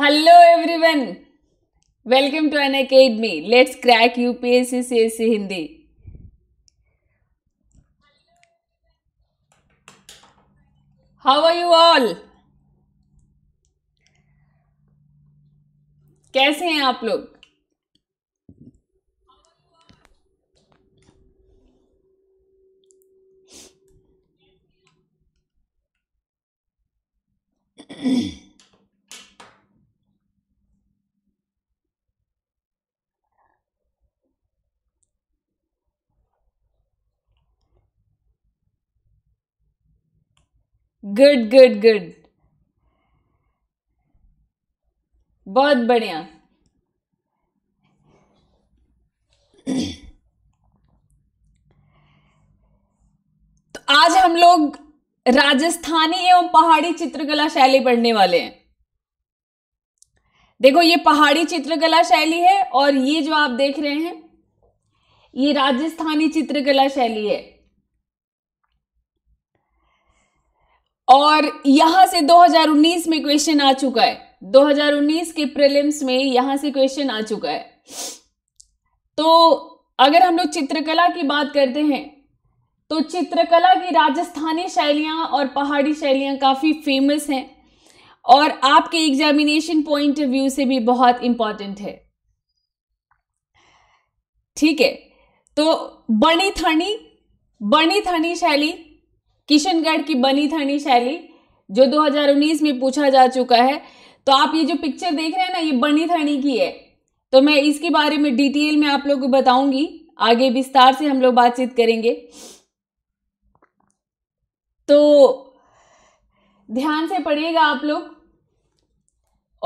hello everyone welcome to Unacademy let's crack UPSC CSC Hindi how are you all कैसे हैं आप लोग good good good बहुत बढ़िया तो आज हम लोग राजस्थानी एवं पहाड़ी चित्रकला शैली पढ़ने वाले हैं देखो ये पहाड़ी चित्रकला शैली है और ये जो आप देख रहे हैं ये राजस्थानी चित्रकला शैली है और यहां से 2019 में क्वेश्चन आ चुका है 2019 के प्रीलिम्स में यहां से क्वेश्चन आ चुका है तो अगर हम लोग चित्रकला की बात करते हैं तो चित्रकला की राजस्थानी शैलियां और पहाड़ी शैलियां काफ़ी फेमस हैं और आपके एग्जामिनेशन पॉइंट ऑफ व्यू से भी बहुत इंपॉर्टेंट है ठीक है तो बणी थनी बणी थनी शैली किशनगढ़ की बनी थनी शैली जो 2019 में पूछा जा चुका है तो आप ये जो पिक्चर देख रहे हैं ना ये बनी थनी की है तो मैं इसके बारे में डिटेल में आप लोग को बताऊंगी आगे विस्तार से हम लोग बातचीत करेंगे तो ध्यान से पढ़िएगा आप लोग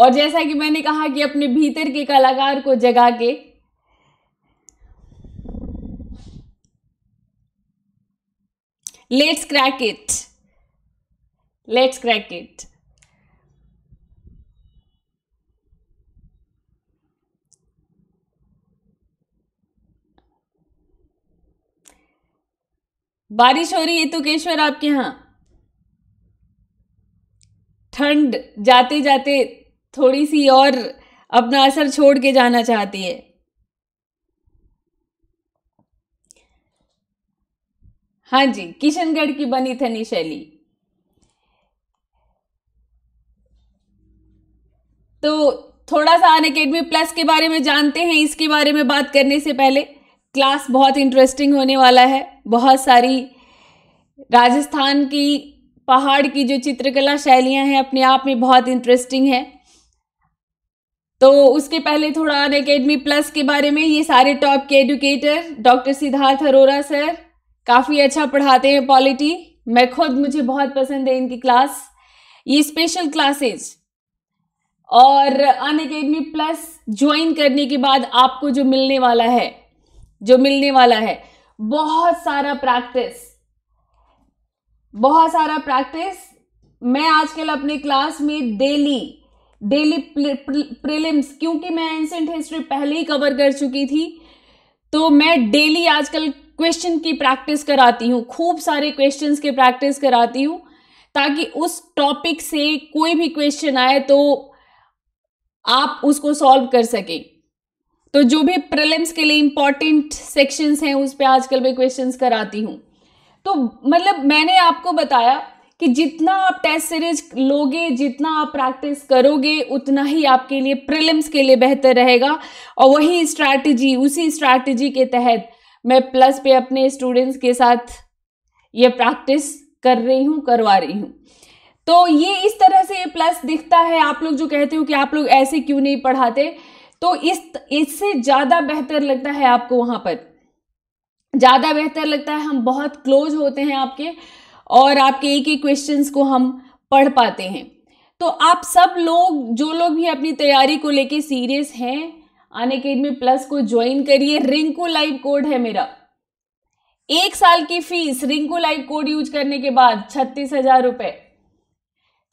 और जैसा कि मैंने कहा कि अपने भीतर के कलाकार को जगा के let's crack it let's crack it बारिश हो रही है तुकेश्वर तो आपके यहां ठंड जाते जाते थोड़ी सी और अपना असर छोड़ के जाना चाहती है हाँ जी किशनगढ़ की बनी थनी शैली तो थोड़ा सा अन अकेडमी प्लस के बारे में जानते हैं इसके बारे में बात करने से पहले क्लास बहुत इंटरेस्टिंग होने वाला है बहुत सारी राजस्थान की पहाड़ की जो चित्रकला शैलियां हैं अपने आप में बहुत इंटरेस्टिंग है तो उसके पहले थोड़ा अन अकेडमी प्लस के बारे में ये सारे टॉप के educator doctor Siddharth Arora sir काफ़ी अच्छा पढ़ाते हैं पॉलिटी मैं खुद मुझे बहुत पसंद है इनकी क्लास ये स्पेशल क्लासेज और अन अकेडमी प्लस ज्वाइन करने के बाद आपको जो मिलने वाला है जो मिलने वाला है बहुत सारा प्रैक्टिस बहुत सारा प्रैक्टिस मैं आजकल अपने क्लास में डेली डेली प्रिलिम्स क्योंकि मैं एंसेंट हिस्ट्री पहले ही कवर कर चुकी थी तो मैं डेली आजकल क्वेश्चन की प्रैक्टिस कराती हूँ खूब सारे क्वेश्चंस की प्रैक्टिस कराती हूँ ताकि उस टॉपिक से कोई भी क्वेश्चन आए तो आप उसको सॉल्व कर सकें तो जो भी प्रिलिम्स के लिए इंपॉर्टेंट सेक्शंस हैं उस पर आजकल मैं क्वेश्चन कराती हूँ तो मतलब मैंने आपको बताया कि जितना आप टेस्ट सीरीज लोगे जितना आप प्रैक्टिस करोगे उतना ही आपके लिए प्रिलिम्स के लिए बेहतर रहेगा और वही स्ट्रैटेजी उसी स्ट्रैटेजी के तहत मैं प्लस पे अपने स्टूडेंट्स के साथ ये प्रैक्टिस कर रही हूँ करवा रही हूँ तो ये इस तरह से ये प्लस दिखता है आप लोग जो कहते हो कि आप लोग ऐसे क्यों नहीं पढ़ाते तो इस इससे ज़्यादा बेहतर लगता है आपको वहाँ पर ज़्यादा बेहतर लगता है हम बहुत क्लोज होते हैं आपके और आपके एक एक क्वेश्चंस को हम पढ़ पाते हैं तो आप सब लोग जो लोग भी अपनी तैयारी को लेके सीरियस हैं अन अकेडमी प्लस को ज्वाइन करिए रिंकू लाइव कोड है मेरा एक साल की फीस रिंकू लाइव कोड यूज करने के बाद छत्तीस हजार रुपए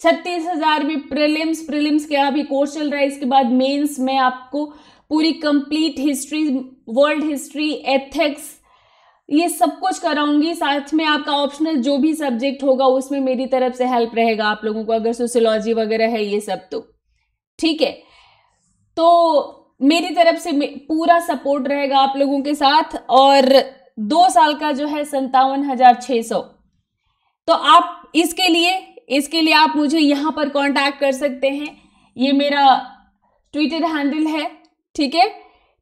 छत्तीस हजार में प्रिलिम्स प्रिलिम्स के अभी कोर्स चल रहा है इसके बाद मेंस में आपको पूरी complete history world history ethics ये सब कुछ कराऊंगी साथ में आपका ऑप्शनल जो भी सब्जेक्ट होगा उसमें मेरी तरफ से हेल्प रहेगा आप लोगों को अगर सोशोलॉजी वगैरह है ये सब तो ठीक है तो मेरी तरफ से पूरा सपोर्ट रहेगा आप लोगों के साथ और दो साल का जो है संतावन हजार छ सौ तो आप इसके लिए इसके लिए आप मुझे यहां पर कांटेक्ट कर सकते हैं ये मेरा ट्विटर हैंडल है ठीक है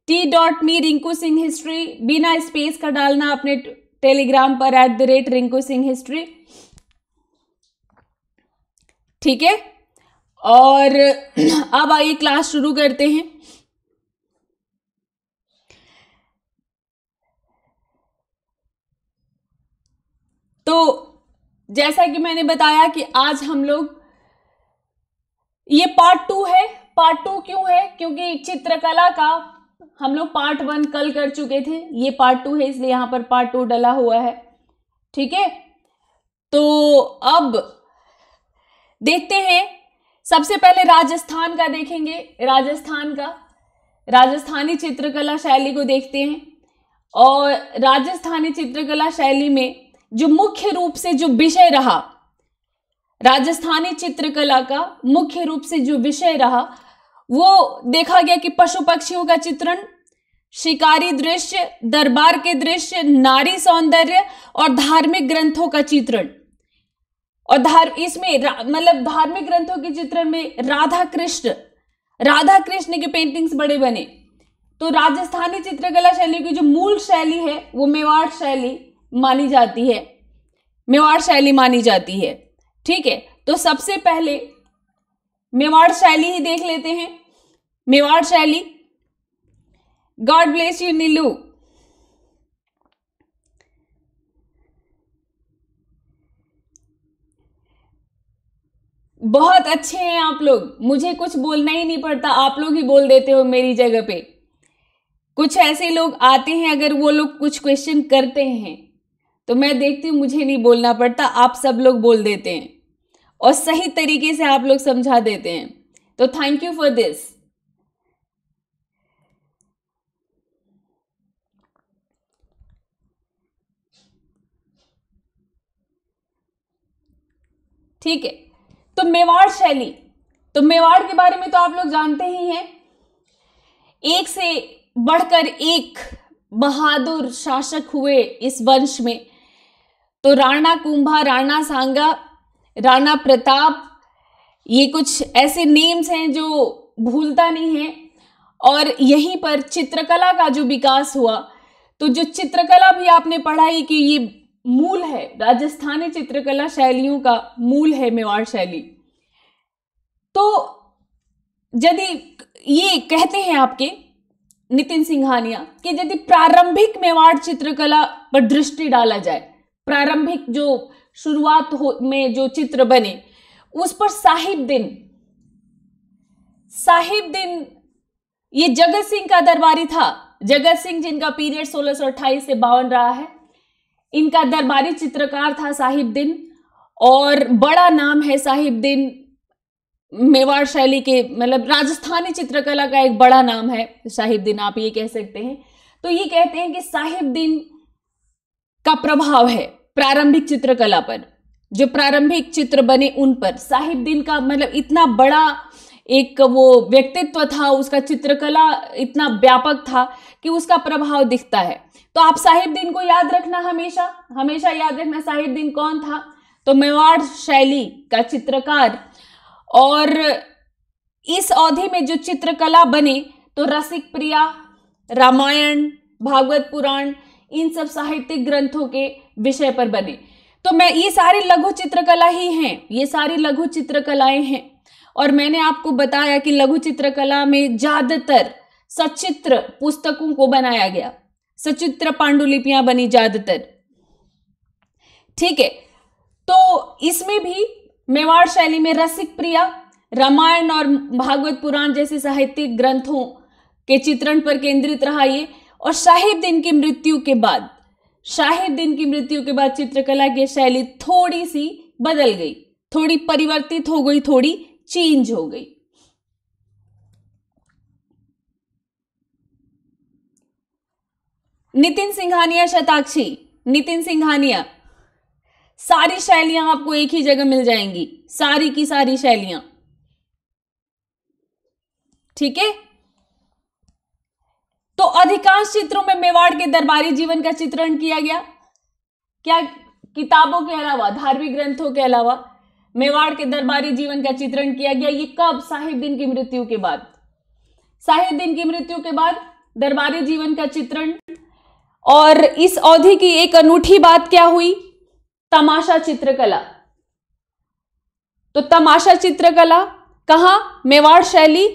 T dot me Rinku Singh history बिना स्पेस का डालना अपने टेलीग्राम पर at the rate Rinku Singh history ठीक है और अब आइए क्लास शुरू करते हैं तो जैसा कि मैंने बताया कि आज हम लोग ये पार्ट टू है पार्ट टू क्यों है क्योंकि चित्रकला का हम लोग पार्ट वन कल कर चुके थे ये पार्ट टू है इसलिए यहां पर पार्ट टू डला हुआ है ठीक है तो अब देखते हैं सबसे पहले राजस्थान का देखेंगे राजस्थान का राजस्थानी चित्रकला शैली को देखते हैं और राजस्थानी चित्रकला शैली में जो मुख्य रूप से जो विषय रहा राजस्थानी चित्रकला का मुख्य रूप से जो विषय रहा वो देखा गया कि पशु पक्षियों का चित्रण शिकारी दृश्य दरबार के दृश्य नारी सौंदर्य और धार्मिक ग्रंथों का चित्रण और धार इसमें मतलब धार्मिक ग्रंथों के चित्रण में राधा कृष्ण राधा कृष्ण के पेंटिंग्स बड़े बने तो राजस्थानी चित्रकला शैली की जो मूल शैली है वो मेवाड़ शैली मानी जाती है मेवाड़ शैली मानी जाती है ठीक है तो सबसे पहले मेवाड़ शैली ही देख लेते हैं मेवाड़ शैली गॉड ब्लेस यू नीलू बहुत अच्छे हैं आप लोग मुझे कुछ बोलना ही नहीं पड़ता आप लोग ही बोल देते हो मेरी जगह पे कुछ ऐसे लोग आते हैं अगर वो लोग कुछ क्वेश्चन करते हैं तो मैं देखती हूँ मुझे नहीं बोलना पड़ता आप सब लोग बोल देते हैं और सही तरीके से आप लोग समझा देते हैं तो थैंक यू फॉर दिस ठीक है तो मेवाड़ शैली तो मेवाड़ के बारे में तो आप लोग जानते ही हैं एक से बढ़कर एक बहादुर शासक हुए इस वंश में तो राणा कुंभा राणा सांगा राणा प्रताप ये कुछ ऐसे नेम्स हैं जो भूलता नहीं है और यहीं पर चित्रकला का जो विकास हुआ तो जो चित्रकला भी आपने पढ़ा है कि ये मूल है राजस्थानी चित्रकला शैलियों का मूल है मेवाड़ शैली तो यदि ये कहते हैं आपके नितिन सिंघानिया कि यदि प्रारंभिक मेवाड़ चित्रकला पर दृष्टि डाला जाए प्रारंभिक जो शुरुआत हो में जो चित्र बने उस पर साहिब दिन साहिब दिन ये जगत सिंह का दरबारी था जगत सिंह जिनका पीरियड सोलह सौ अट्ठाईस से बावन रहा है इनका दरबारी चित्रकार था साहिब दिन और बड़ा नाम है साहिब दिन मेवाड़ शैली के मतलब राजस्थानी चित्रकला का एक बड़ा नाम है साहिब दिन आप ये कह सकते हैं तो ये कहते हैं कि साहिब दिन का प्रभाव है प्रारंभिक चित्रकला पर जो प्रारंभिक चित्र बने उन पर साहिब दिन का मतलब इतना बड़ा एक वो व्यक्तित्व था उसका चित्रकला इतना व्यापक था कि उसका प्रभाव दिखता है तो आप साहिब दिन को याद रखना हमेशा हमेशा याद रखना साहिब दिन कौन था तो मेवाड़ शैली का चित्रकार और इस अवधि में जो चित्रकला बने तो रसिक प्रिया रामायण भागवत पुराण इन सब साहित्यिक ग्रंथों के विषय पर बने तो मैं ये सारी लघु चित्रकला ही हैं ये सारी लघु चित्रकलाएं हैं और मैंने आपको बताया कि लघु चित्रकला में ज्यादातर सचित्र पुस्तकों को बनाया गया सचित्र पांडुलिपियां बनी ज्यादातर ठीक है तो इसमें भी मेवाड़ शैली में रसिक प्रिया रामायण और भागवत पुराण जैसे साहित्यिक ग्रंथों के चित्रण पर केंद्रित रहा ये और शाहिब दिन की मृत्यु के बाद शाहिदीन की मृत्यु के बाद चित्रकला की शैली थोड़ी सी बदल गई थोड़ी परिवर्तित हो गई थोड़ी चेंज हो गई नितिन सिंघानिया शताक्षी नितिन सिंघानिया सारी शैलियां आपको एक ही जगह मिल जाएंगी सारी की सारी शैलियां ठीक है तो अधिकांश चित्रों में मेवाड़ के दरबारी जीवन का चित्रण किया गया क्या किताबों के अलावा धार्मिक ग्रंथों के अलावा मेवाड़ के दरबारी जीवन का चित्रण किया गया ये कब साहिबद्दीन की मृत्यु के बाद साहिबद्दीन की मृत्यु के बाद दरबारी जीवन का चित्रण और इस अवधि की एक अनूठी बात क्या हुई तमाशा चित्रकला तो तमाशा चित्रकला कहा मेवाड़ शैली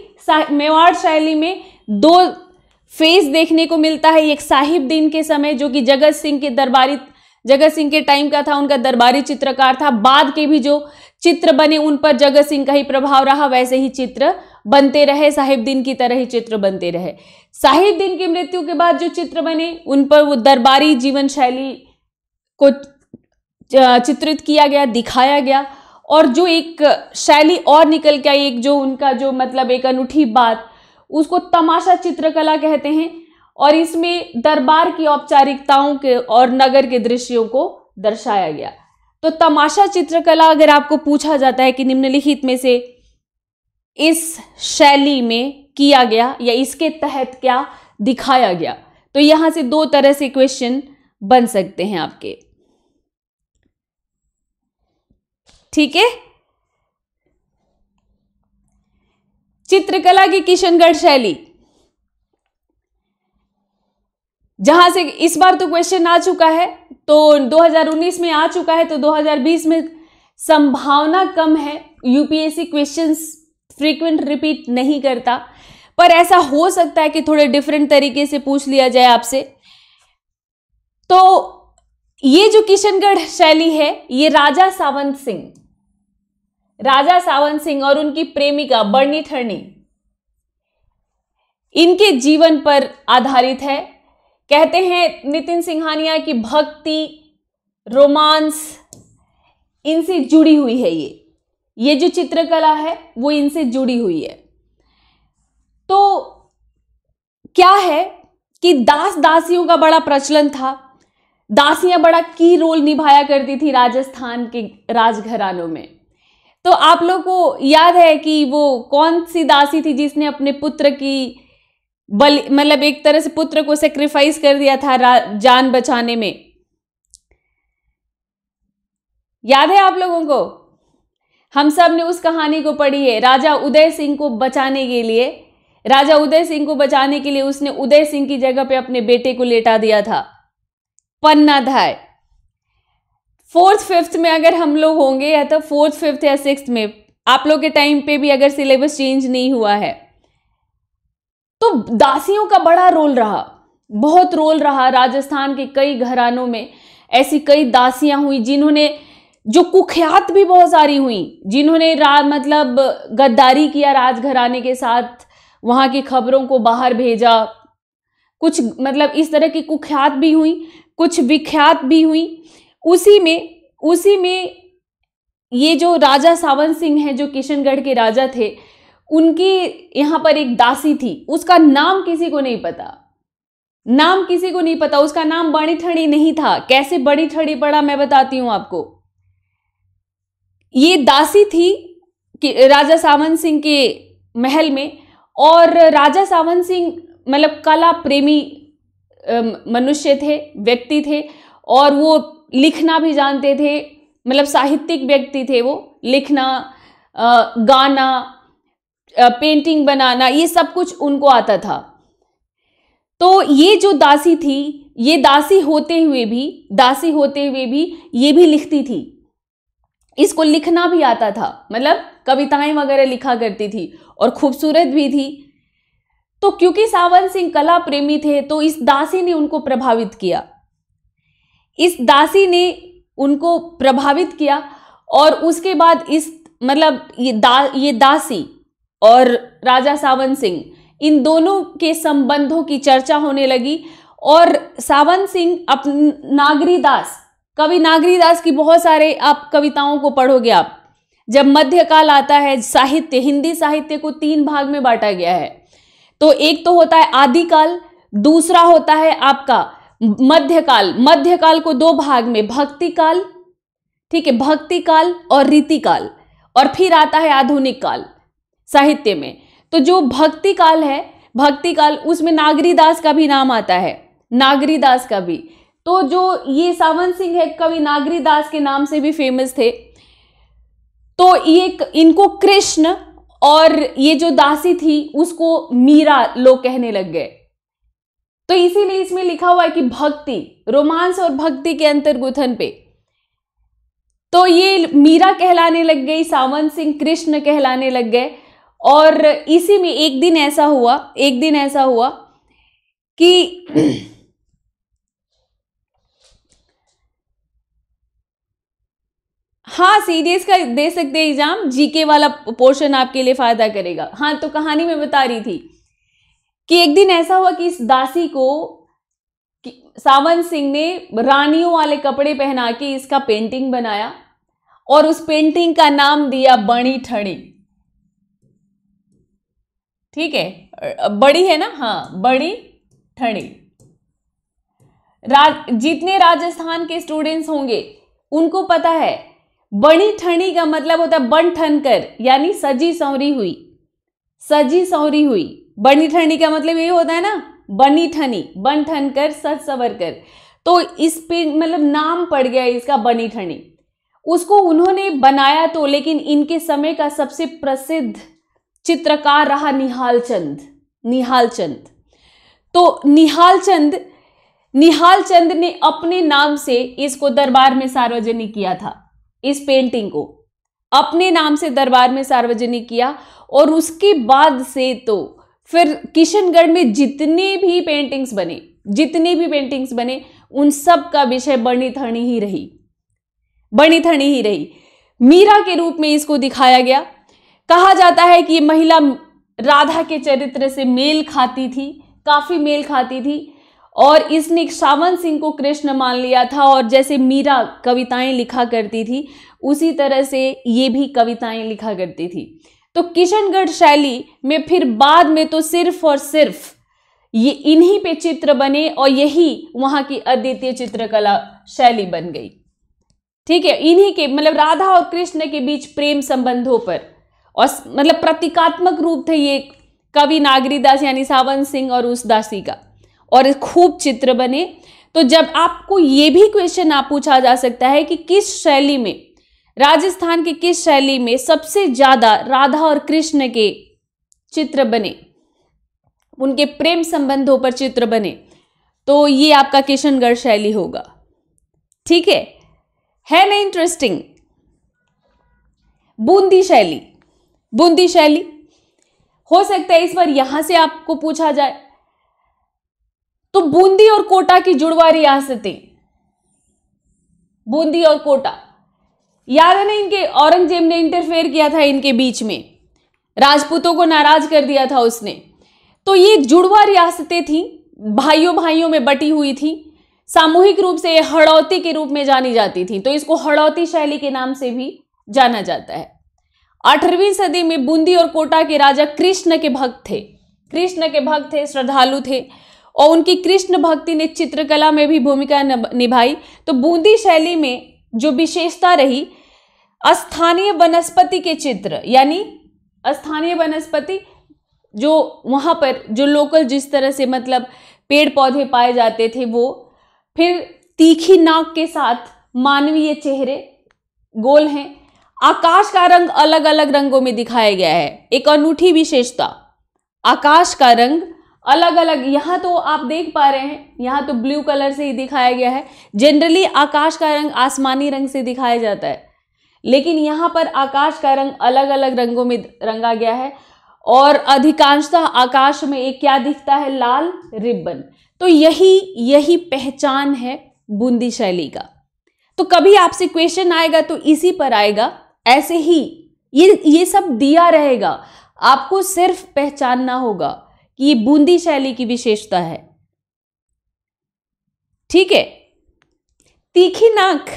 मेवाड़ शैली में दो फेस देखने को मिलता है एक साहिब दिन के समय जो कि जगत सिंह के दरबारी जगत सिंह के टाइम का था उनका दरबारी चित्रकार था बाद के भी जो चित्र बने उन पर जगत सिंह का ही प्रभाव रहा वैसे ही चित्र बनते रहे साहिब दिन की तरह ही चित्र बनते रहे साहिब दिन की मृत्यु के बाद जो चित्र बने उन पर वो दरबारी जीवन शैली को चित्रित किया गया दिखाया गया और जो एक शैली और निकल के आई एक जो उनका जो मतलब एक अनूठी बात उसको तमाशा चित्रकला कहते हैं और इसमें दरबार की औपचारिकताओं के और नगर के दृश्यों को दर्शाया गया तो तमाशा चित्रकला अगर आपको पूछा जाता है कि निम्नलिखित में से इस शैली में किया गया या इसके तहत क्या दिखाया गया तो यहां से दो तरह से क्वेश्चन बन सकते हैं आपके ठीक है चित्रकला की किशनगढ़ शैली जहां से इस बार तो क्वेश्चन आ चुका है तो 2019 में आ चुका है तो 2020 में संभावना कम है यूपीएससी क्वेश्चंस फ्रीक्वेंट रिपीट नहीं करता पर ऐसा हो सकता है कि थोड़े डिफरेंट तरीके से पूछ लिया जाए आपसे तो ये जो किशनगढ़ शैली है ये राजा सावंत सिंह राजा सावन सिंह और उनकी प्रेमिका बर्नी ठरनी इनके जीवन पर आधारित है कहते हैं नितिन सिंघानिया की भक्ति रोमांस इनसे जुड़ी हुई है ये ये जो चित्रकला है वो इनसे जुड़ी हुई है तो क्या है कि दास दासियों का बड़ा प्रचलन था दासियां बड़ा की रोल निभाया करती थी राजस्थान के राजघरानों में तो आप लोग को याद है कि वो कौन सी दासी थी जिसने अपने पुत्र की बल मतलब एक तरह से पुत्र को सेक्रीफाइस कर दिया था जान बचाने में याद है आप लोगों को हम सब ने उस कहानी को पढ़ी है राजा उदय सिंह को बचाने के लिए राजा उदय सिंह को बचाने के लिए उसने उदय सिंह की जगह पे अपने बेटे को लेटा दिया था पन्ना धाय फोर्थ फिफ्थ में अगर हम लोग होंगे या तो फोर्थ फिफ्थ या सिक्स में आप लोग के टाइम पे भी अगर सिलेबस चेंज नहीं हुआ है तो दासियों का बड़ा रोल रहा बहुत रोल रहा राजस्थान के कई घरानों में ऐसी कई दासियां हुई जिन्होंने जो कुख्यात भी बहुत सारी हुई जिन्होंने रा मतलब गद्दारी किया राजघराने के साथ वहाँ की खबरों को बाहर भेजा कुछ मतलब इस तरह की कुख्यात भी हुई कुछ विख्यात भी हुई उसी में उसी में ये जो राजा सावन सिंह है जो किशनगढ़ के राजा थे उनकी यहाँ पर एक दासी थी उसका नाम किसी को नहीं पता नाम किसी को नहीं पता उसका नाम बड़ी ठड़ी नहीं था कैसे बड़ी ठड़ी पड़ा मैं बताती हूँ आपको ये दासी थी कि राजा सावन सिंह के महल में और राजा सावन सिंह मतलब कला प्रेमी मनुष्य थे व्यक्ति थे और वो लिखना भी जानते थे मतलब साहित्यिक व्यक्ति थे वो लिखना गाना पेंटिंग बनाना ये सब कुछ उनको आता था तो ये जो दासी थी ये दासी होते हुए भी दासी होते हुए भी ये भी लिखती थी इसको लिखना भी आता था मतलब कविताएं वगैरह लिखा करती थी और खूबसूरत भी थी तो क्योंकि सावन सिंह कला प्रेमी थे तो इस दासी ने उनको प्रभावित किया इस दासी ने उनको प्रभावित किया और उसके बाद इस मतलब ये दा ये दासी और राजा सावन सिंह इन दोनों के संबंधों की चर्चा होने लगी और सावन सिंह अप नागरी दास कवि नागरी दास की बहुत सारे आप कविताओं को पढ़ोगे आप जब मध्यकाल आता है साहित्य हिंदी साहित्य को तीन भाग में बांटा गया है तो एक तो होता है आदिकाल दूसरा होता है आपका मध्यकाल मध्यकाल को दो भाग में भक्ति काल ठीक है भक्ति काल और रीति काल और फिर आता है आधुनिक काल साहित्य में तो जो भक्ति काल है भक्ति काल उसमें नागरीदास का भी नाम आता है नागरीदास का भी तो जो ये सावन सिंह है कवि नागरीदास के नाम से भी फेमस थे तो ये इनको कृष्ण और ये जो दासी थी उसको मीरा लोग कहने लग गए तो इसीलिए इसमें लिखा हुआ है कि भक्ति रोमांस और भक्ति के अंतर्गुथन पे तो ये मीरा कहलाने लग गई सावन सिंह कृष्ण कहलाने लग गए और इसी में एक दिन ऐसा हुआ एक दिन ऐसा हुआ कि हाँ सीडीएस का दे सकते हैं एग्जाम जीके वाला पोर्शन आपके लिए फायदा करेगा हाँ तो कहानी में बता रही थी कि एक दिन ऐसा हुआ कि इस दासी को सावन सिंह ने रानियों वाले कपड़े पहना के इसका पेंटिंग बनाया और उस पेंटिंग का नाम दिया बणी ठणी ठीक है बड़ी है ना हाँ बड़ी ठणी राज, जितने राजस्थान के स्टूडेंट्स होंगे उनको पता है बड़ी ठणी का मतलब होता है बन ठन कर यानी सजी सौरी हुई सजी सौरी हुई बनी ठनी का मतलब यही होता है ना बनी ठनी बन ठन कर सच सवर कर तो इस पे मतलब नाम पड़ गया इसका बनी ठनी उसको उन्होंने बनाया तो लेकिन इनके समय का सबसे प्रसिद्ध चित्रकार रहा निहाल चंद निहाल चंद तो निहाल चंद निहाल चंद ने अपने नाम से इसको दरबार में सार्वजनिक किया था इस पेंटिंग को अपने नाम से दरबार में सार्वजनिक किया और उसके बाद से तो फिर किशनगढ़ में जितने भी पेंटिंग्स बने जितने भी पेंटिंग्स बने उन सब का विषय थनी ही रही थनी ही रही मीरा के रूप में इसको दिखाया गया कहा जाता है कि महिला राधा के चरित्र से मेल खाती थी काफी मेल खाती थी और इसने सावन सिंह को कृष्ण मान लिया था और जैसे मीरा कविताएं लिखा करती थी उसी तरह से ये भी कविताएं लिखा करती थी तो किशनगढ़ शैली में फिर बाद में तो सिर्फ और सिर्फ ये इन्हीं पे चित्र बने और यही वहां की अद्वितीय चित्रकला शैली बन गई ठीक है इन्हीं के मतलब राधा और कृष्ण के बीच प्रेम संबंधों पर और मतलब प्रतीकात्मक रूप थे ये कवि नागरीदास यानी सावन सिंह और उस दासी का और खूब चित्र बने तो जब आपको ये भी क्वेश्चन आप पूछा जा सकता है कि किस शैली में राजस्थान की किस शैली में सबसे ज्यादा राधा और कृष्ण के चित्र बने उनके प्रेम संबंधों पर चित्र बने तो ये आपका किशनगढ़ शैली होगा ठीक है है ना इंटरेस्टिंग बूंदी शैली बूंदी शैली हो सकता है इस बार यहां से आपको पूछा जाए तो बूंदी और कोटा की जुड़वा रियासतें बूंदी और कोटा याद है ना इनके औरंगजेब ने इंटरफेयर किया था इनके बीच में राजपूतों को नाराज कर दिया था उसने तो ये जुड़वा रियासतें थी भाइयों भाइयों में बटी हुई थी सामूहिक रूप से हड़ौती के रूप में जानी जाती थी तो इसको हड़ौती शैली के नाम से भी जाना जाता है अठारहवीं सदी में बूंदी और कोटा के राजा कृष्ण के भक्त थे कृष्ण के भक्त थे श्रद्धालु थे और उनकी कृष्ण भक्ति ने चित्रकला में भी भूमिका निभाई तो बूंदी शैली में जो विशेषता रही स्थानीय वनस्पति के चित्र यानी स्थानीय वनस्पति जो वहाँ पर जो लोकल जिस तरह से मतलब पेड़ पौधे पाए जाते थे वो फिर तीखी नाक के साथ मानवीय चेहरे गोल हैं आकाश का रंग अलग अलग रंगों में दिखाया गया है एक अनूठी विशेषता आकाश का रंग अलग अलग यहाँ तो आप देख पा रहे हैं यहाँ तो ब्लू कलर से ही दिखाया गया है जनरली आकाश का रंग आसमानी रंग से दिखाया जाता है लेकिन यहाँ पर आकाश का रंग अलग अलग रंगों में रंगा गया है और अधिकांशतः आकाश में एक क्या दिखता है लाल रिबन तो यही यही पहचान है बूंदी शैली का तो कभी आपसे क्वेश्चन आएगा तो इसी पर आएगा ऐसे ही ये ये सब दिया रहेगा आपको सिर्फ पहचानना होगा कि ये बूंदी शैली की विशेषता है ठीक है तीखी नाक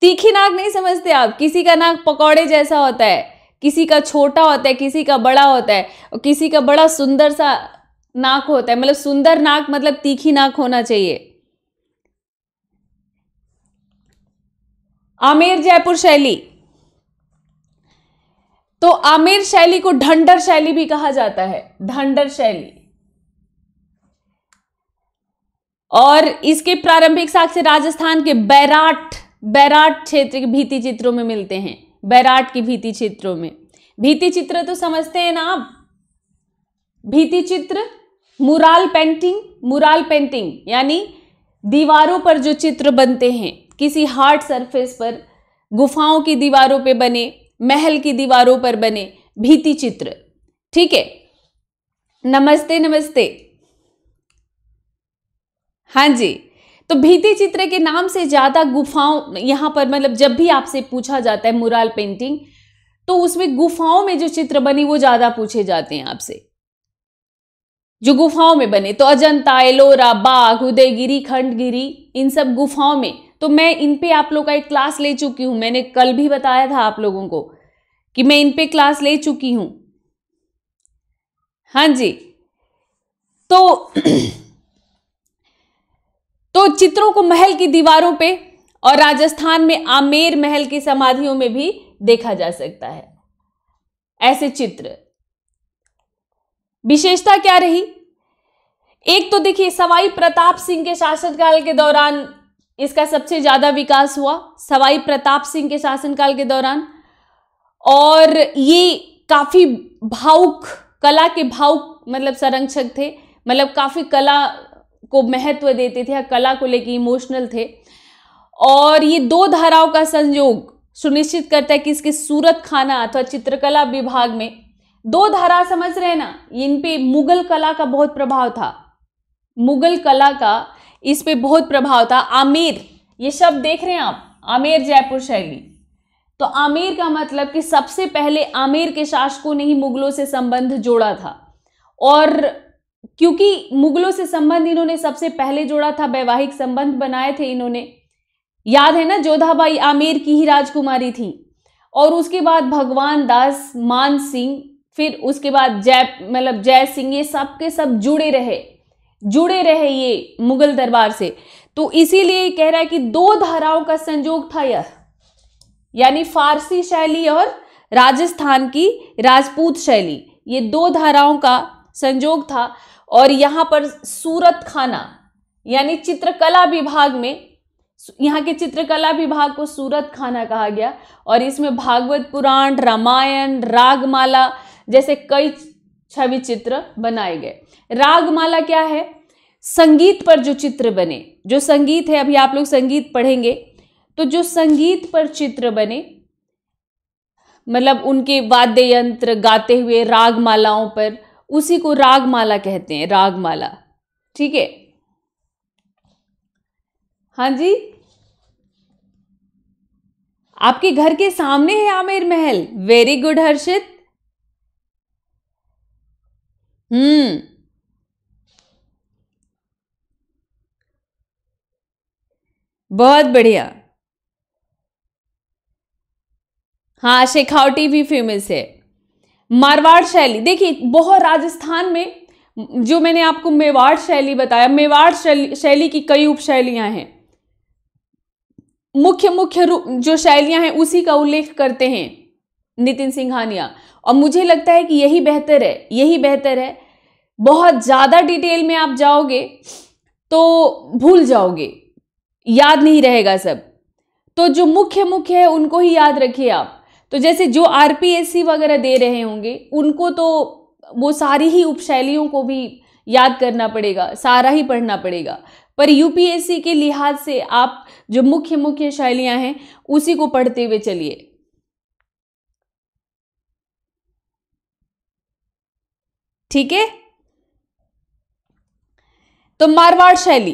तीखी नाक नहीं समझते आप किसी का नाक पकौड़े जैसा होता है किसी का छोटा होता है किसी का बड़ा होता है और किसी का बड़ा सुंदर सा नाक होता है मतलब सुंदर नाक मतलब तीखी नाक होना चाहिए आमेर जयपुर शैली तो आमेर शैली को ढंडर शैली भी कहा जाता है ढंडर शैली और इसके प्रारंभिक साक्ष्य राजस्थान के बैराट बैराट क्षेत्र के भीति चित्रों में मिलते हैं बैराट की भीति चित्रों में भीति चित्र तो समझते हैं ना आप भीति चित्र मुराल पेंटिंग मुराल पेंटिंग यानी दीवारों पर जो चित्र बनते हैं किसी हार्ड सरफेस पर गुफाओं की दीवारों पे बने महल की दीवारों पर बने भीति चित्र ठीक है नमस्ते नमस्ते हाँ जी तो भीति चित्र के नाम से ज़्यादा गुफाओं यहां पर मतलब जब भी आपसे पूछा जाता है मुराल पेंटिंग तो उसमें गुफाओं में जो चित्र बने वो ज़्यादा पूछे जाते हैं आपसे जो गुफाओं में बने तो अजंता एलोरा बाघ उदयगिरी खंडगिरी इन सब गुफाओं में तो मैं इन पे आप लोग का एक क्लास ले चुकी हूं मैंने कल भी बताया था आप लोगों को कि मैं इन पे क्लास ले चुकी हूं हां जी तो तो चित्रों को महल की दीवारों पे और राजस्थान में आमेर महल की समाधियों में भी देखा जा सकता है ऐसे चित्र विशेषता क्या रही एक तो देखिए सवाई प्रताप सिंह के शासनकाल के दौरान इसका सबसे ज़्यादा विकास हुआ सवाई प्रताप सिंह के शासनकाल के दौरान और ये काफ़ी भावुक कला के भावुक मतलब संरक्षक थे मतलब काफ़ी कला को महत्व देते थे या कला को लेकर इमोशनल थे और ये दो धाराओं का संयोग सुनिश्चित करता है कि इसके सूरत खाना अथवा चित्रकला विभाग में दो धारा समझ रहे हैं ना इन पे मुगल कला का बहुत प्रभाव था मुगल कला का इस पे बहुत प्रभाव था आमेर ये शब्द देख रहे हैं आप आमेर जयपुर शैली तो आमेर का मतलब कि सबसे पहले आमिर के शासकों ने ही मुगलों से संबंध जोड़ा था और क्योंकि मुगलों से संबंध इन्होंने सबसे पहले जोड़ा था वैवाहिक संबंध बनाए थे इन्होंने याद है ना जोधाबाई आमेर की ही राजकुमारी थी और उसके बाद भगवान दास मान सिंह फिर उसके बाद जय मतलब जय सिंह ये सब के सब जुड़े रहे जुड़े रहे ये मुगल दरबार से तो इसीलिए कह रहा है कि दो धाराओं का संयोग था यह यानी फारसी शैली और राजस्थान की राजपूत शैली ये दो धाराओं का संयोग था और यहाँ पर सूरत खाना यानी चित्रकला विभाग में यहाँ के चित्रकला विभाग को सूरत खाना कहा गया और इसमें भागवत पुराण रामायण रागमाला जैसे कई छवि चित्र बनाए गए रागमाला क्या है संगीत पर जो चित्र बने जो संगीत है अभी आप लोग संगीत पढ़ेंगे तो जो संगीत पर चित्र बने मतलब उनके वाद्य यंत्र गाते हुए रागमालाओं पर उसी को रागमाला कहते हैं रागमाला ठीक है हाँ जी आपके घर के सामने है आमिर महल वेरी गुड हर्षित हम्म बहुत बढ़िया हाँ शेखावटी भी फेमस है मारवाड़ शैली देखिए बहुत राजस्थान में जो मैंने आपको मेवाड़ शैली बताया मेवाड़ शैली, शैली की कई उपशैलियां हैं मुख्य मुख्य रूप जो शैलियां हैं उसी का उल्लेख करते हैं नितिन सिंघानिया और मुझे लगता है कि यही बेहतर है यही बेहतर है बहुत ज़्यादा डिटेल में आप जाओगे तो भूल जाओगे याद नहीं रहेगा सब तो जो मुख्य मुख्य है उनको ही याद रखिए आप तो जैसे जो आर वगैरह दे रहे होंगे उनको तो वो सारी ही उपशैलियों को भी याद करना पड़ेगा सारा ही पढ़ना पड़ेगा पर यूपीएससी के लिहाज से आप जो मुख्य मुख्य शैलियां हैं उसी को पढ़ते हुए चलिए ठीक है तो मारवाड़ शैली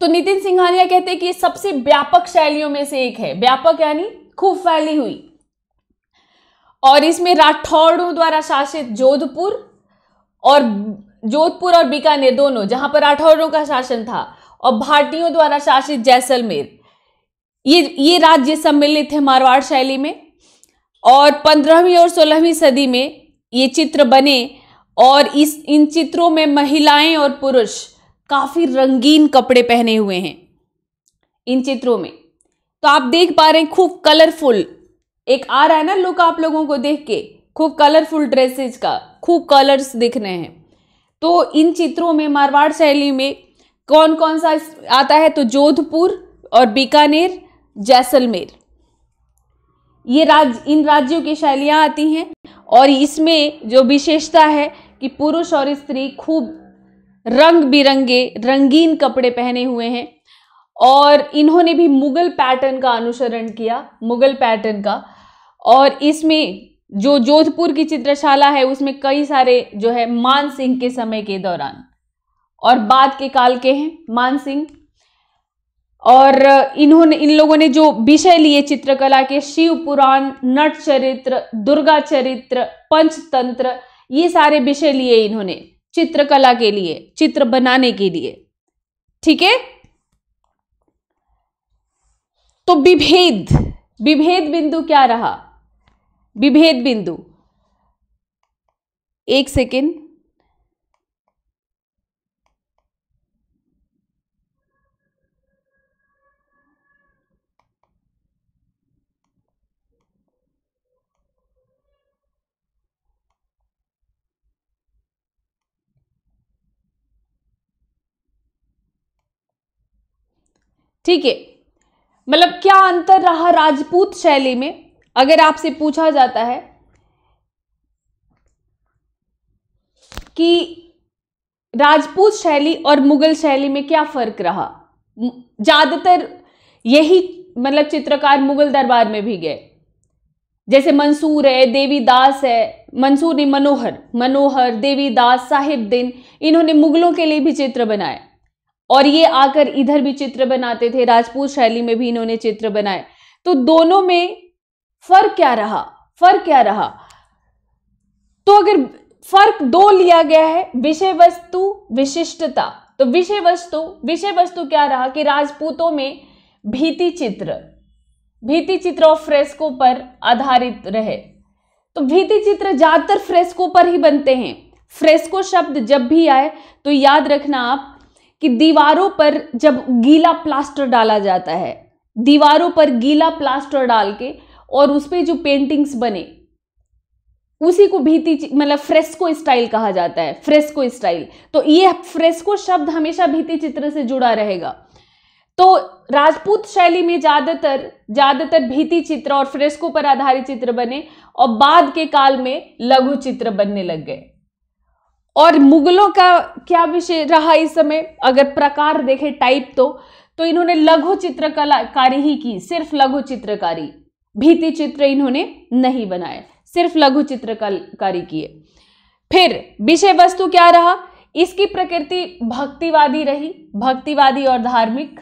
तो नितिन सिंघानिया कहते हैं कि सबसे व्यापक शैलियों में से एक है व्यापक यानी खूब फैली हुई और इसमें राठौड़ों द्वारा शासित जोधपुर और जोधपुर और बीकानेर दोनों जहां पर राठौड़ों का शासन था और भारतीयों द्वारा शासित जैसलमेर ये ये राज्य सम्मिलित है मारवाड़ शैली में और पंद्रहवीं और सोलहवीं सदी में ये चित्र बने और इस इन चित्रों में महिलाएं और पुरुष काफ़ी रंगीन कपड़े पहने हुए हैं इन चित्रों में तो आप देख पा रहे हैं खूब कलरफुल एक आ रहा है ना लुक आप लोगों को देख के खूब कलरफुल ड्रेसेस का खूब कलर्स दिख रहे हैं तो इन चित्रों में मारवाड़ शैली में कौन कौन सा आता है तो जोधपुर और बीकानेर जैसलमेर ये राज इन राज्यों की शैलियाँ आती हैं और इसमें जो विशेषता है कि पुरुष और स्त्री खूब रंग बिरंगे रंगीन कपड़े पहने हुए हैं और इन्होंने भी मुगल पैटर्न का अनुसरण किया मुगल पैटर्न का और इसमें जो जोधपुर की चित्रशाला है उसमें कई सारे जो है मान सिंह के समय के दौरान और बाद के काल के हैं मान सिंह और इन्होंने इन लोगों ने जो विषय लिए चित्रकला के शिव पुराण नट चरित्र दुर्गा चरित्र पंचतंत्र ये सारे विषय लिए इन्होंने चित्रकला के लिए चित्र बनाने के लिए ठीक है तो विभेद विभेद बिंदु क्या रहा विभेद बिंदु एक सेकेंड ठीक है मतलब क्या अंतर रहा राजपूत शैली में अगर आपसे पूछा जाता है कि राजपूत शैली और मुगल शैली में क्या फर्क रहा ज्यादातर यही मतलब चित्रकार मुगल दरबार में भी गए जैसे मंसूर है देवीदास है मंसूर ने मनोहर मनोहर देवीदास साहिब दिन इन्होंने मुगलों के लिए भी चित्र बनाए और ये आकर इधर भी चित्र बनाते थे राजपूत शैली में भी इन्होंने चित्र बनाए तो दोनों में फर्क क्या रहा फर्क क्या रहा तो अगर फर्क दो लिया गया है विषय वस्तु विशिष्टता तो विषय वस्तु विषय वस्तु क्या रहा कि राजपूतों में भीति चित्र भीति चित्र और फ्रेस्को पर आधारित रहे तो भीति चित्र ज्यादातर फ्रेस्को पर ही बनते हैं फ्रेस्को शब्द जब भी आए तो याद रखना आप कि दीवारों पर जब गीला प्लास्टर डाला जाता है दीवारों पर गीला प्लास्टर डाल के और उस पर जो पेंटिंग्स बने उसी को भीति मतलब फ्रेस्को स्टाइल कहा जाता है फ्रेस्को स्टाइल तो ये फ्रेस्को शब्द हमेशा भीति चित्र से जुड़ा रहेगा तो राजपूत शैली में ज़्यादातर ज़्यादातर भीति चित्र और फ्रेस्को पर आधारित चित्र बने और बाद के काल में लघु चित्र बनने लग गए और मुगलों का क्या विषय रहा इस समय अगर प्रकार देखे टाइप तो तो इन्होंने लघु चित्रकलाकारी ही की सिर्फ लघु चित्रकारी भीति चित्र इन्होंने नहीं बनाए सिर्फ लघु चित्रकारी किए फिर विषय वस्तु क्या रहा इसकी प्रकृति भक्तिवादी रही भक्तिवादी और धार्मिक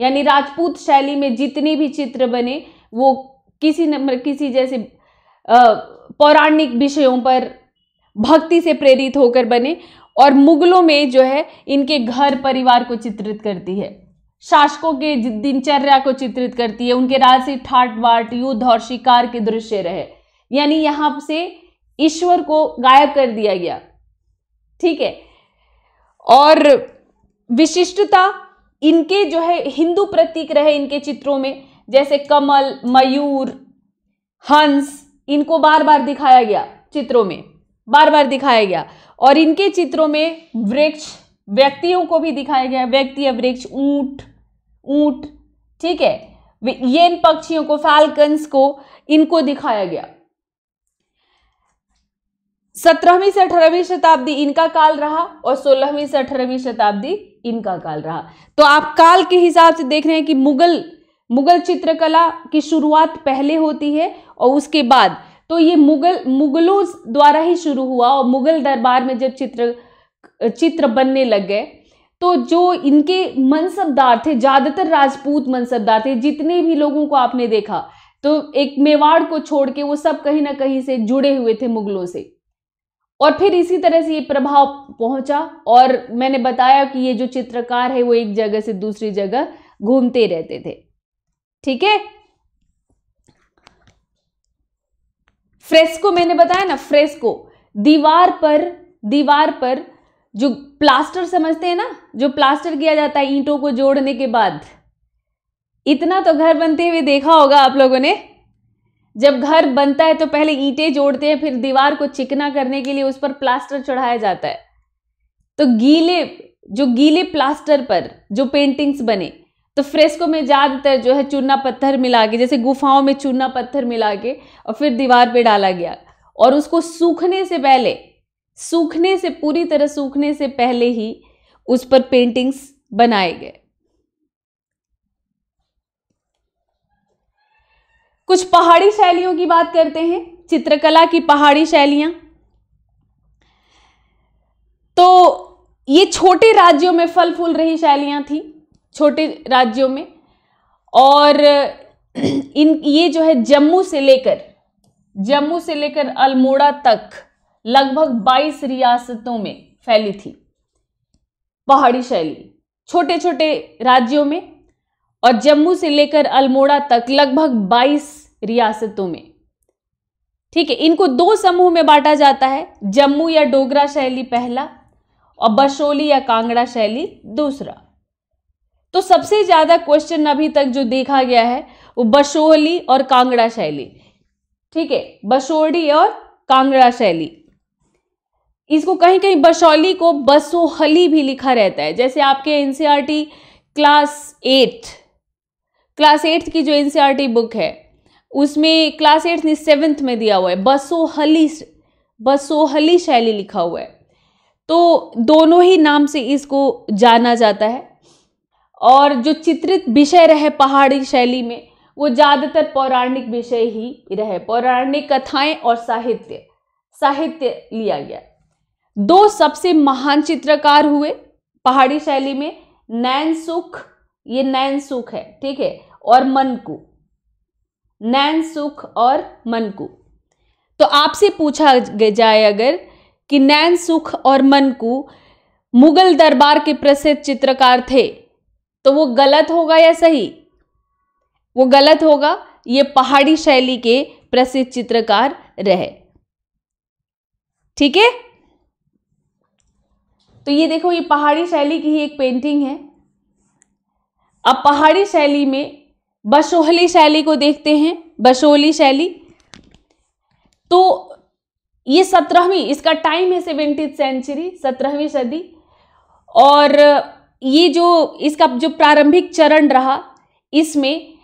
यानी राजपूत शैली में जितनी भी चित्र बने वो किसी न किसी जैसे पौराणिक विषयों पर भक्ति से प्रेरित होकर बने और मुगलों में जो है इनके घर परिवार को चित्रित करती है शासकों के दिनचर्या को चित्रित करती है उनके राज से ठाट बाट युद्ध और शिकार के दृश्य रहे यानी यहां से ईश्वर को गायब कर दिया गया ठीक है और विशिष्टता इनके जो है हिंदू प्रतीक रहे इनके चित्रों में जैसे कमल मयूर हंस इनको बार बार दिखाया गया चित्रों में बार बार दिखाया गया और इनके चित्रों में वृक्ष व्यक्तियों को भी दिखाया गया व्यक्ति या वृक्ष ऊंट ऊंट ठीक है ये इन पक्षियों को फाल्कन्स को इनको दिखाया गया सत्रहवीं से अठारहवीं शताब्दी इनका काल रहा और सोलहवीं से अठारहवीं शताब्दी इनका काल रहा तो आप काल के हिसाब से देख रहे हैं कि मुगल मुगल चित्रकला की शुरुआत पहले होती है और उसके बाद तो ये मुगल मुगलों द्वारा ही शुरू हुआ और मुगल दरबार में जब चित्र चित्र बनने लग गए तो जो इनके मनसबदार थे ज़्यादातर राजपूत मनसबदार थे जितने भी लोगों को आपने देखा तो एक मेवाड़ को छोड़ के वो सब कहीं ना कहीं से जुड़े हुए थे मुगलों से और फिर इसी तरह से ये प्रभाव पहुंचा और मैंने बताया कि ये जो चित्रकार है वो एक जगह से दूसरी जगह घूमते रहते थे ठीक है फ्रेस्को मैंने बताया ना फ्रेस्को दीवार पर दीवार पर जो प्लास्टर समझते हैं ना जो प्लास्टर किया जाता है ईंटों को जोड़ने के बाद इतना तो घर बनते हुए देखा होगा आप लोगों ने जब घर बनता है तो पहले ईंटें जोड़ते हैं फिर दीवार को चिकना करने के लिए उस पर प्लास्टर चढ़ाया जाता है तो गीले जो गीले प्लास्टर पर जो पेंटिंग्स बने तो फ्रेस्को में ज़्यादातर जो है चूना पत्थर मिला के जैसे गुफाओं में चूना पत्थर मिला के और फिर दीवार पे डाला गया और उसको सूखने से पहले सूखने से पूरी तरह सूखने से पहले ही उस पर पेंटिंग्स बनाए गए कुछ पहाड़ी शैलियों की बात करते हैं चित्रकला की पहाड़ी शैलियां तो ये छोटे राज्यों में फल फूल रही शैलियां थी छोटे राज्यों में और इन ये जो है जम्मू से लेकर जम्मू से लेकर अल्मोड़ा तक लगभग 22 रियासतों में फैली थी पहाड़ी शैली छोटे छोटे राज्यों में और जम्मू से लेकर अल्मोड़ा तक लगभग 22 रियासतों में ठीक है इनको दो समूह में बांटा जाता है जम्मू या डोगरा शैली पहला और बशोली या कांगड़ा शैली दूसरा तो सबसे ज़्यादा क्वेश्चन अभी तक जो देखा गया है वो बसोहली और कांगड़ा शैली ठीक है बसोहली और कांगड़ा शैली इसको कहीं कहीं बसौली को बसोहली भी लिखा रहता है जैसे आपके NCERT class eight class eighth की जो एनसीईआरटी बुक e है उसमें क्लास एट्थ ने सेवन्थ में दिया हुआ है बसोहली बसोहली शैली लिखा हुआ है तो दोनों ही नाम से इसको जाना जाता है और जो चित्रित विषय रहे पहाड़ी शैली में वो ज़्यादातर पौराणिक विषय ही रहे पौराणिक कथाएं और साहित्य साहित्य लिया गया दो सबसे महान चित्रकार हुए पहाड़ी शैली में नैन सुख ये नैन सुख है ठीक है और मनकू नैन सुख और मनकू तो आपसे पूछा जाए अगर कि नैन सुख और मनकू मुगल दरबार के प्रसिद्ध चित्रकार थे तो वो गलत होगा या सही वो गलत होगा ये पहाड़ी शैली के प्रसिद्ध चित्रकार रहे ठीक है तो ये देखो ये पहाड़ी शैली की ही एक पेंटिंग है अब पहाड़ी शैली में बसोहली शैली को देखते हैं बसोहली शैली तो ये सत्रहवीं इसका टाइम है सेवेंटीथ सेंचुरी सत्रहवीं सदी और ये जो इसका जो प्रारंभिक चरण रहा इसमें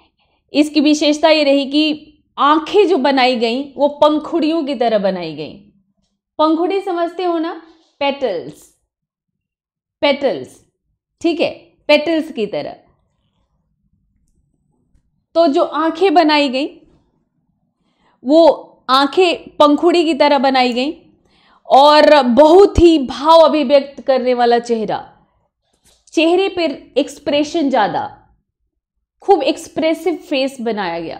इसकी विशेषता ये रही कि आंखें जो बनाई गई वो पंखुड़ियों की तरह बनाई गई पंखुड़ी समझते हो ना पेटल्स पेटल्स ठीक है पेटल्स की तरह तो जो आंखें बनाई गई वो आंखें पंखुड़ी की तरह बनाई गई और बहुत ही भाव अभिव्यक्त करने वाला चेहरा चेहरे पर एक्सप्रेशन ज़्यादा खूब एक्सप्रेसिव फेस बनाया गया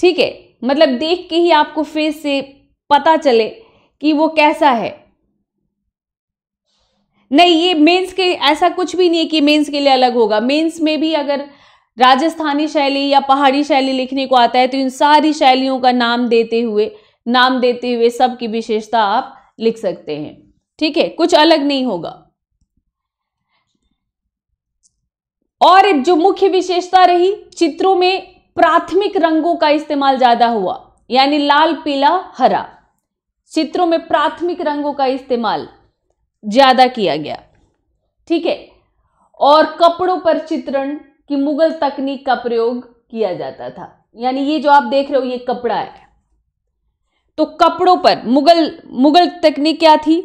ठीक है मतलब देख के ही आपको फेस से पता चले कि वो कैसा है नहीं ये मेंस के ऐसा कुछ भी नहीं है कि मेंस के लिए अलग होगा मेंस में भी अगर राजस्थानी शैली या पहाड़ी शैली लिखने को आता है तो इन सारी शैलियों का नाम देते हुए नाम देते हुए सबकी विशेषता आप लिख सकते हैं ठीक है कुछ अलग नहीं होगा और जो मुख्य विशेषता रही चित्रों में प्राथमिक रंगों का इस्तेमाल ज्यादा हुआ यानी लाल पीला हरा चित्रों में प्राथमिक रंगों का इस्तेमाल ज्यादा किया गया ठीक है और कपड़ों पर चित्रण की मुगल तकनीक का प्रयोग किया जाता था यानी ये जो आप देख रहे हो ये कपड़ा है तो कपड़ों पर मुगल मुगल तकनीक क्या थी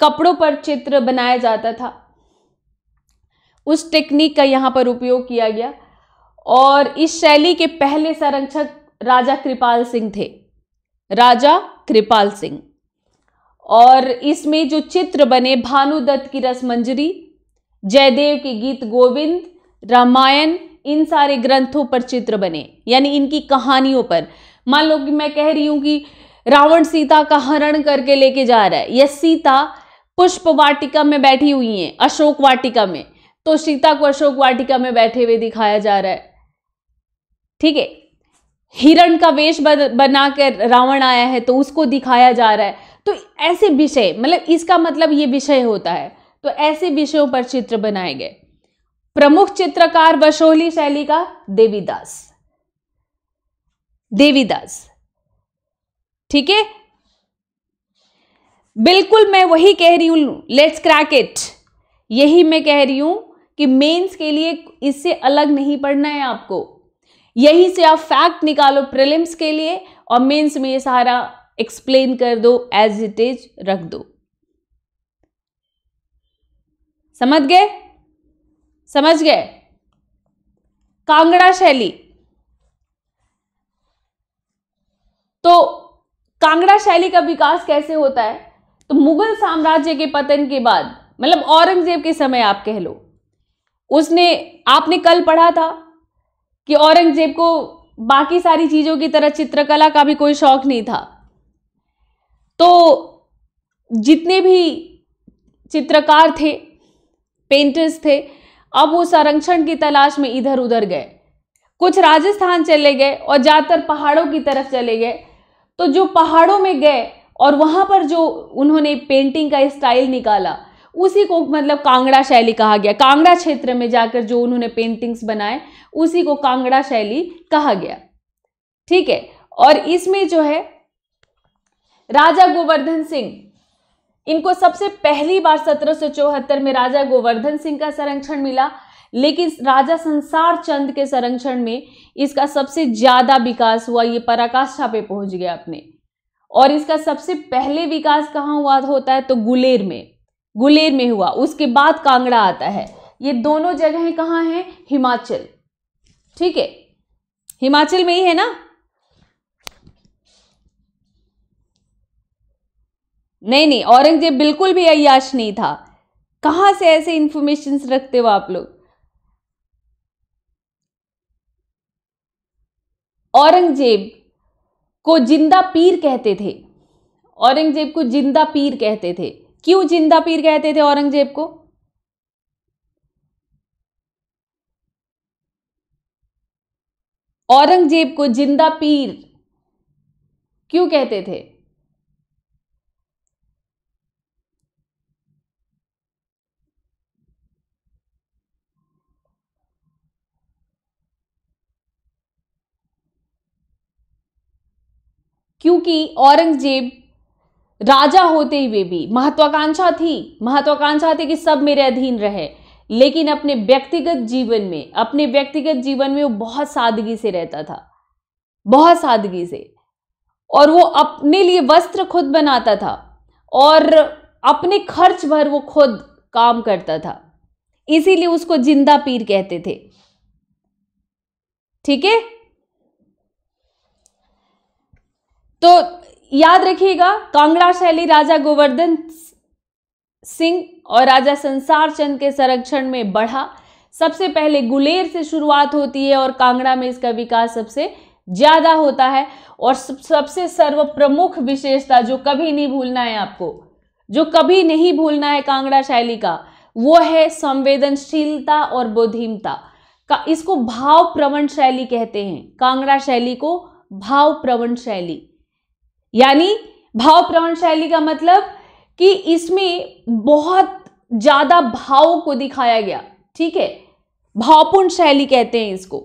कपड़ों पर चित्र बनाया जाता था उस टेक्निक का यहाँ पर उपयोग किया गया और इस शैली के पहले संरक्षक राजा कृपाल सिंह थे राजा कृपाल सिंह और इसमें जो चित्र बने भानुदत्त की रसमंजरी जयदेव के गीत गोविंद रामायण इन सारे ग्रंथों पर चित्र बने यानी इनकी कहानियों पर मान लो कि मैं कह रही हूं कि रावण सीता का हरण करके लेके जा रहा है यह सीता पुष्प वाटिका में बैठी हुई है अशोक वाटिका में तो सीता को अशोक वाटिका में बैठे हुए दिखाया जा रहा है ठीक है हिरण का वेश बनाकर रावण आया है तो उसको दिखाया जा रहा है तो ऐसे विषय मतलब इसका मतलब ये विषय होता है तो ऐसे विषयों पर चित्र बनाए गए प्रमुख चित्रकार बशोली शैली का देवीदास देवीदास ठीक है बिल्कुल मैं वही कह रही हूं लेट्स क्रैक इट यही मैं कह रही हूं कि मेंस के लिए इससे अलग नहीं पढ़ना है आपको यहीं से आप फैक्ट निकालो प्रिलिम्स के लिए और मेंस में ये सारा एक्सप्लेन कर दो एज इट इज रख दो समझ गए समझ गए कांगड़ा शैली तो कांगड़ा शैली का विकास कैसे होता है तो मुगल साम्राज्य के पतन के बाद मतलब औरंगजेब के समय आप कह लो उसने आपने कल पढ़ा था कि औरंगजेब को बाकी सारी चीज़ों की तरह चित्रकला का भी कोई शौक नहीं था तो जितने भी चित्रकार थे पेंटर्स थे अब वो संरक्षण की तलाश में इधर उधर गए कुछ राजस्थान चले गए और ज़्यादातर पहाड़ों की तरफ चले गए तो जो पहाड़ों में गए और वहाँ पर जो उन्होंने पेंटिंग का स्टाइल निकाला उसी को मतलब कांगड़ा शैली कहा गया कांगड़ा क्षेत्र में जाकर जो उन्होंने पेंटिंग्स बनाए उसी को कांगड़ा शैली कहा गया ठीक है और इसमें जो है राजा गोवर्धन सिंह इनको सबसे पहली बार सत्रह में राजा गोवर्धन सिंह का संरक्षण मिला लेकिन राजा संसार चंद के संरक्षण में इसका सबसे ज्यादा विकास हुआ ये पराकाष्ठा पे पहुंच गया अपने और इसका सबसे पहले विकास कहाँ हुआ होता है तो गुलेर में गुलेर में हुआ उसके बाद कांगड़ा आता है ये दोनों जगह कहाँ हैं हिमाचल ठीक है हिमाचल में ही है ना नहीं नहीं औरंगजेब बिल्कुल भी अयाश नहीं था कहां से ऐसे इंफॉर्मेशन रखते हो आप लोग औरंगजेब को जिंदा पीर कहते थे औरंगजेब को जिंदा पीर कहते थे क्यों जिंदा पीर कहते थे औरंगजेब को औरंगजेब को जिंदा पीर क्यों कहते थे क्योंकि औरंगजेब राजा होते हुए भी महत्वाकांक्षा थी महत्वाकांक्षा थी कि सब मेरे अधीन रहे लेकिन अपने व्यक्तिगत जीवन में अपने व्यक्तिगत जीवन में वो बहुत सादगी से रहता था बहुत सादगी से और वो अपने लिए वस्त्र खुद बनाता था और अपने खर्च भर वो खुद काम करता था इसीलिए उसको जिंदा पीर कहते थे ठीक है तो याद रखिएगा कांगड़ा शैली राजा गोवर्धन सिंह और राजा संसार चंद के संरक्षण में बढ़ा सबसे पहले गुलेर से शुरुआत होती है और कांगड़ा में इसका विकास सबसे ज़्यादा होता है और सबसे सर्व प्रमुख विशेषता जो कभी नहीं भूलना है आपको जो कभी नहीं भूलना है कांगड़ा शैली का वो है संवेदनशीलता और बुद्धिमता का इसको भाव प्रवण शैली कहते हैं कांगड़ा शैली को भाव प्रवण शैली यानी भाव प्रवण शैली का मतलब कि इसमें बहुत ज्यादा भाव को दिखाया गया ठीक है भावपूर्ण शैली कहते हैं इसको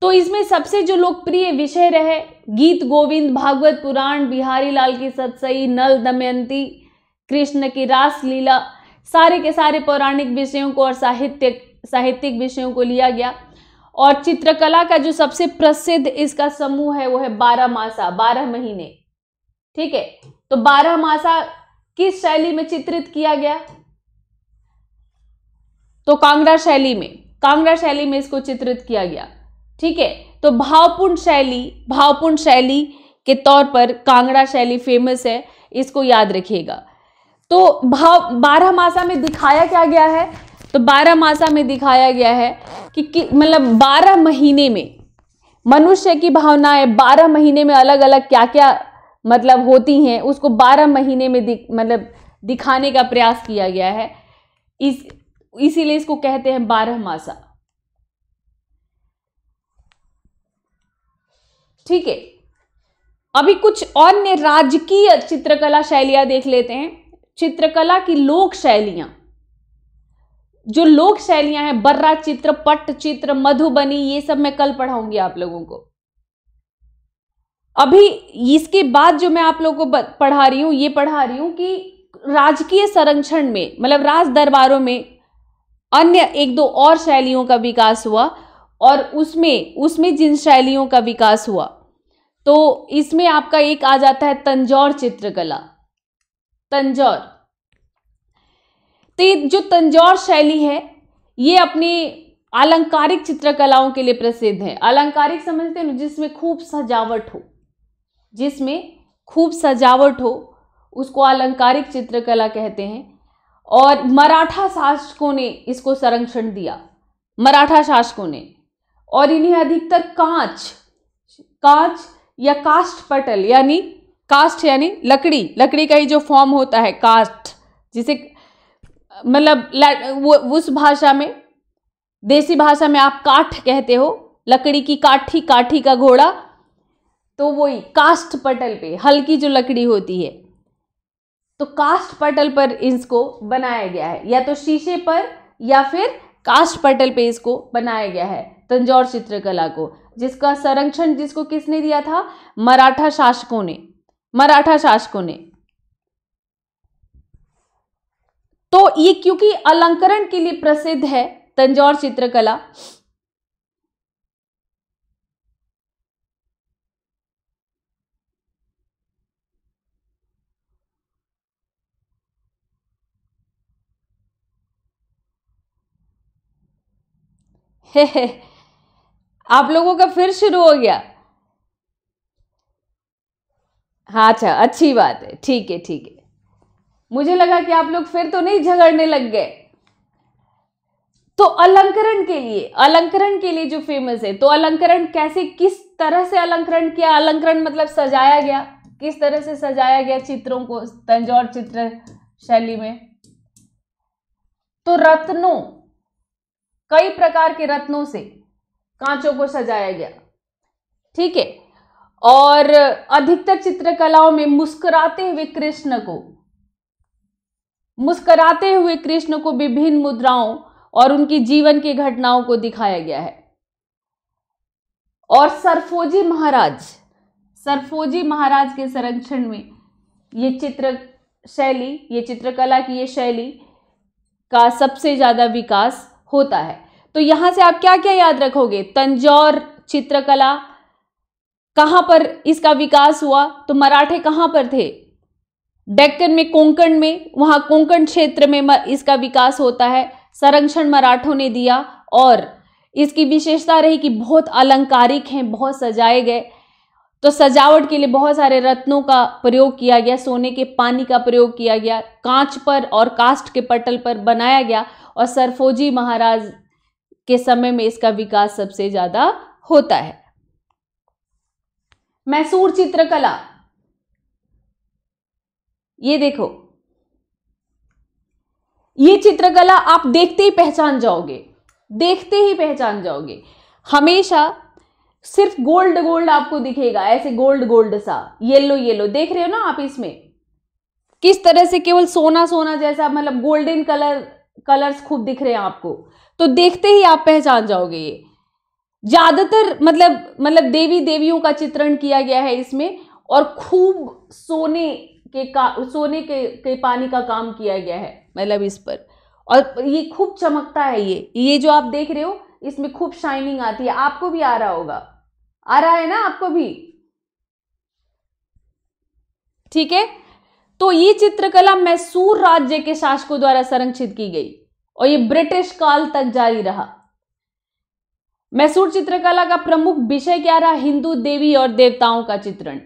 तो इसमें सबसे जो लोकप्रिय विषय रहे गीत गोविंद भागवत पुराण बिहारी लाल की सतसई नल दमयंती कृष्ण की रास लीला सारे के सारे पौराणिक विषयों को और साहित्य साहित्यिक विषयों को लिया गया और चित्रकला का जो सबसे प्रसिद्ध इसका समूह है वो है बारह मासा बारह महीने ठीक है तो बारह मासा किस शैली में चित्रित किया गया तो कांगड़ा शैली में कांगड़ा शैली में इसको चित्रित किया गया ठीक है तो भावपूर्ण शैली भावपूर्ण शैली के तौर पर कांगड़ा शैली फेमस है इसको याद रखिएगा तो भाव बारह मासा में दिखाया क्या गया है तो बारह मासा में दिखाया गया है कि, कि मतलब बारह महीने में मनुष्य की भावनाएं बारह महीने में अलग अलग क्या क्या मतलब होती हैं उसको बारह महीने में दिख मतलब दिखाने का प्रयास किया गया है इस इसीलिए इसको कहते हैं बारह मासा ठीक है अभी कुछ अन्य राजकीय चित्रकला शैलियां देख लेते हैं चित्रकला की लोक शैलियां जो लोक शैलियां हैं बर्रा चित्र पट चित्र मधुबनी ये सब मैं कल पढ़ाऊंगी आप लोगों को अभी इसके बाद जो मैं आप लोगों को पढ़ा रही हूँ ये पढ़ा रही हूँ कि राजकीय संरक्षण में मतलब राज दरबारों में अन्य एक दो और शैलियों का विकास हुआ और उसमें उसमें जिन शैलियों का विकास हुआ तो इसमें आपका एक आ जाता है तंजौर चित्रकला तंजौर तो जो तंजौर शैली है ये अपनी आलंकारिक चित्रकलाओं के लिए प्रसिद्ध है आलंकारिक समझते हैं जिसमें खूब सजावट हो जिसमें खूब सजावट हो उसको आलंकारिक चित्रकला कहते हैं और मराठा शासकों ने इसको संरक्षण दिया मराठा शासकों ने और इन्हें अधिकतर कांच कांच या कास्ट पटल यानी कास्ट यानी लकड़ी लकड़ी का ही जो फॉर्म होता है कास्ट जिसे मतलब वो उस भाषा में देसी भाषा में आप काठ कहते हो लकड़ी की काठी काठी का घोड़ा तो वही कास्ट पटल पे हल्की जो लकड़ी होती है तो कास्ट पटल पर इसको बनाया गया है या तो शीशे पर या फिर कास्ट पटल पे इसको बनाया गया है तंजौर चित्रकला को जिसका संरक्षण जिसको किसने दिया था मराठा शासकों ने मराठा शासकों ने तो ये क्योंकि अलंकरण के लिए प्रसिद्ध है तंजौर चित्रकला आप लोगों का फिर शुरू हो गया हाँ अच्छा अच्छी बात है ठीक है ठीक है मुझे लगा कि आप लोग फिर तो नहीं झगड़ने लग गए तो अलंकरण के लिए अलंकरण के लिए जो फेमस है तो अलंकरण कैसे किस तरह से अलंकरण किया अलंकरण मतलब सजाया गया किस तरह से सजाया गया चित्रों को तंजौर चित्र शैली में तो रत्नों कई प्रकार के रत्नों से कांचों को सजाया गया ठीक है और अधिकतर चित्रकलाओं में मुस्कुराते हुए कृष्ण को मुस्कुराते हुए कृष्ण को विभिन्न मुद्राओं और उनकी जीवन की घटनाओं को दिखाया गया है और सरफोजी महाराज सरफोजी महाराज के संरक्षण में ये चित्र शैली ये चित्रकला की ये शैली का सबसे ज़्यादा विकास होता है तो यहां से आप क्या क्या याद रखोगे तंजौर चित्रकला कहाँ पर इसका विकास हुआ तो मराठे कहाँ पर थे डेक्कन में कोंकण में वहां कोंकण क्षेत्र में इसका विकास होता है संरक्षण मराठों ने दिया और इसकी विशेषता रही कि बहुत अलंकारिक हैं बहुत सजाए गए तो सजावट के लिए बहुत सारे रत्नों का प्रयोग किया गया सोने के पानी का प्रयोग किया गया कांच पर और कास्ट के पटल पर बनाया गया और सरफोजी महाराज के समय में इसका विकास सबसे ज्यादा होता है मैसूर चित्रकला ये देखो ये चित्रकला आप देखते ही पहचान जाओगे देखते ही पहचान जाओगे हमेशा सिर्फ गोल्ड गोल्ड आपको दिखेगा ऐसे गोल्ड गोल्ड सा येलो येलो देख रहे हो ना आप इसमें किस तरह से केवल सोना सोना जैसा मतलब गोल्डन कलर कलर्स खूब दिख रहे हैं आपको तो देखते ही आप पहचान जाओगे ये ज़्यादातर मतलब मतलब देवी देवियों का चित्रण किया गया है इसमें और खूब सोने के का सोने के, के पानी का काम किया गया है मतलब इस पर और ये खूब चमकता है ये ये जो आप देख रहे हो इसमें खूब शाइनिंग आती है आपको भी आ रहा होगा आ रहा है ना आपको भी ठीक है तो ये चित्रकला मैसूर राज्य के शासकों द्वारा संरक्षित की गई और ये ब्रिटिश काल तक जारी रहा मैसूर चित्रकला का प्रमुख विषय क्या रहा हिंदू देवी और देवताओं का चित्रण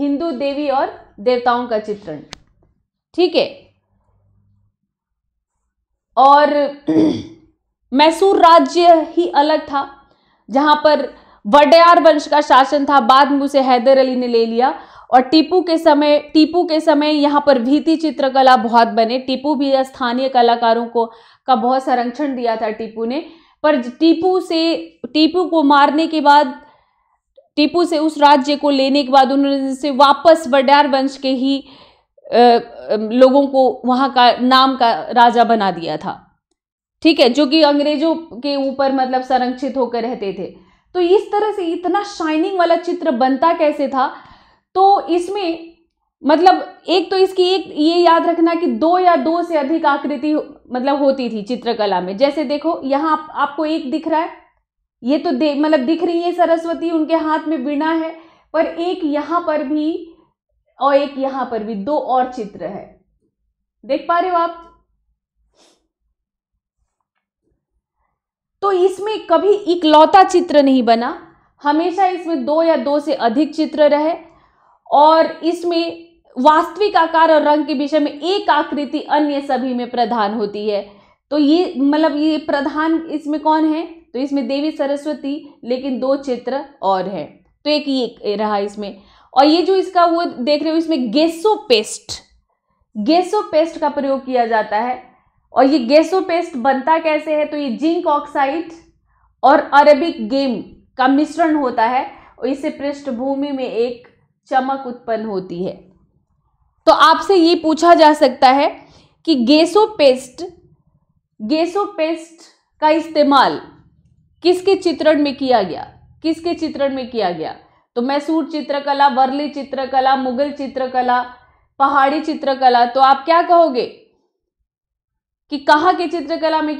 हिंदू देवी और देवताओं का चित्रण ठीक है और मैसूर राज्य ही अलग था जहां पर वड्यार वंश का शासन था बाद में उसे हैदर अली ने ले लिया और टीपू के समय टीपू के समय यहाँ पर भीति चित्रकला बहुत बने टीपू भी स्थानीय कलाकारों को का बहुत संरक्षण दिया था टीपू ने पर टीपू से टीपू को मारने के बाद टीपू से उस राज्य को लेने के बाद उन्होंने से वापस वड्यार वंश के ही लोगों को वहाँ का नाम का राजा बना दिया था ठीक है जो कि अंग्रेजों के ऊपर मतलब संरक्षित होकर रहते थे तो इस तरह से इतना शाइनिंग वाला चित्र बनता कैसे था तो इसमें मतलब एक तो इसकी एक ये याद रखना कि दो या दो से अधिक आकृति मतलब होती थी चित्रकला में जैसे देखो यहाँ आप, आपको एक दिख रहा है ये तो दे मतलब दिख रही है सरस्वती उनके हाथ में बिना है पर एक यहाँ पर भी और एक यहाँ पर भी दो और चित्र है देख पा रहे हो आप तो इसमें कभी इकलौता चित्र नहीं बना हमेशा इसमें दो या दो से अधिक चित्र रहे और इसमें वास्तविक आकार और रंग के विषय में एक आकृति अन्य सभी में प्रधान होती है तो ये मतलब ये प्रधान इसमें कौन है तो इसमें देवी सरस्वती लेकिन दो चित्र और हैं तो एक ये रहा इसमें और ये जो इसका वो देख रहे हो इसमें गेसो पेस्ट गेसो पेस्ट का प्रयोग किया जाता है और ये गैसो पेस्ट बनता कैसे है तो ये जिंक ऑक्साइड और अरेबिक गेम का मिश्रण होता है और इससे पृष्ठभूमि में एक चमक उत्पन्न होती है तो आपसे ये पूछा जा सकता है कि गेसो पेस्ट गेसो पेस्ट का इस्तेमाल किसके चित्रण में किया गया किसके चित्रण में किया गया तो मैसूर चित्रकला वर्ली चित्रकला मुगल चित्रकला पहाड़ी चित्रकला तो आप क्या कहोगे कि कहाँ के चित्रकला में